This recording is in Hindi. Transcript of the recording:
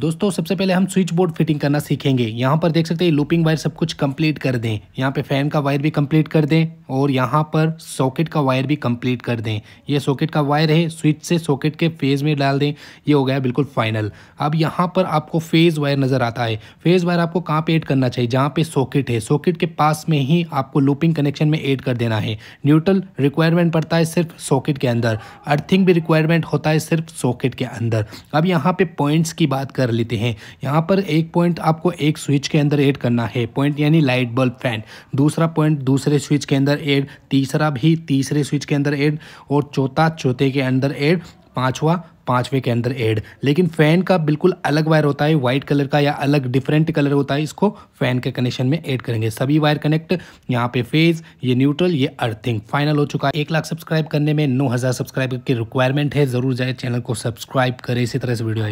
दोस्तों सबसे पहले हम स्विच बोर्ड फिटिंग करना सीखेंगे यहाँ पर देख सकते हैं लूपिंग वायर सब कुछ कंप्लीट कर दें यहाँ पे फैन का वायर भी कंप्लीट कर दें और यहाँ पर सॉकेट का वायर भी कंप्लीट कर दें ये सॉकेट का वायर है स्विच से सॉकेट के फेज़ में डाल दें ये हो गया बिल्कुल फाइनल अब यहाँ पर आपको फेज़ वायर नज़र आता है फेज़ वायर आपको कहाँ पर ऐड करना चाहिए जहाँ पे सॉकेट है सॉकेट के पास में ही आपको लूपिंग कनेक्शन में ऐड कर देना है न्यूट्रल रिक्वायरमेंट पड़ता है सिर्फ सॉकेट के अंदर अर्थिंग भी रिक्वायरमेंट होता है सिर्फ सॉकेट के अंदर अब यहाँ पर पॉइंट्स की बात कर लेते हैं यहाँ पर एक पॉइंट आपको एक स्विच के अंदर एड करना है पॉइंट यानी लाइट बल्ब फैन दूसरा पॉइंट दूसरे स्विच के अंदर एड तीसरा भी तीसरे स्विच के अंदर एड और चौथा चौथे के अंदर एड पांचवा पांचवे के अंदर एड लेकिन फ़ैन का बिल्कुल अलग वायर होता है वाइट कलर का या अलग डिफरेंट कलर होता है इसको फ़ैन के कनेक्शन में ऐड करेंगे सभी वायर कनेक्ट यहाँ पे फेज ये न्यूट्रल ये अर्थिंग फाइनल हो चुका है एक लाख सब्सक्राइब करने में नौ हज़ार सब्सक्राइबर की रिक्वायरमेंट है ज़रूर जाए चैनल को सब्सक्राइब करें इसी तरह से वीडियो